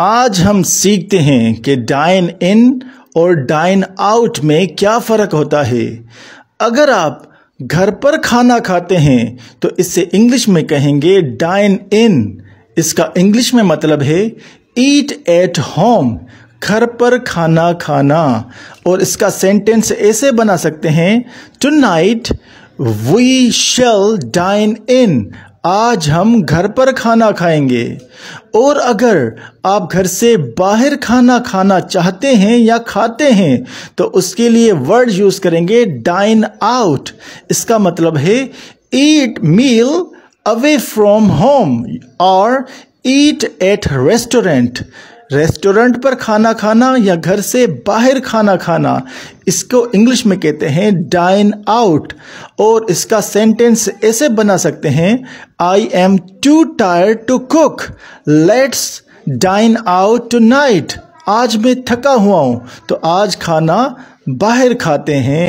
आज हम सीखते हैं कि डाइन इन और डाइन आउट में क्या फ़र्क होता है अगर आप घर पर खाना खाते हैं तो इससे इंग्लिश में कहेंगे डाइन इन इसका इंग्लिश में मतलब है ईट एट होम घर पर खाना खाना और इसका सेंटेंस ऐसे बना सकते हैं tonight we shall dine in आज हम घर पर खाना खाएंगे और अगर आप घर से बाहर खाना खाना चाहते हैं या खाते हैं तो उसके लिए वर्ड यूज करेंगे डाइन आउट इसका मतलब है eat meal away from home और ईट एट रेस्टोरेंट रेस्टोरेंट पर खाना खाना या घर से बाहर खाना खाना इसको इंग्लिश में कहते हैं डाइन आउट और इसका सेंटेंस ऐसे बना सकते हैं I am too tired to cook let's dine out tonight आज मैं थका हुआ हूँ तो आज खाना बाहर खाते हैं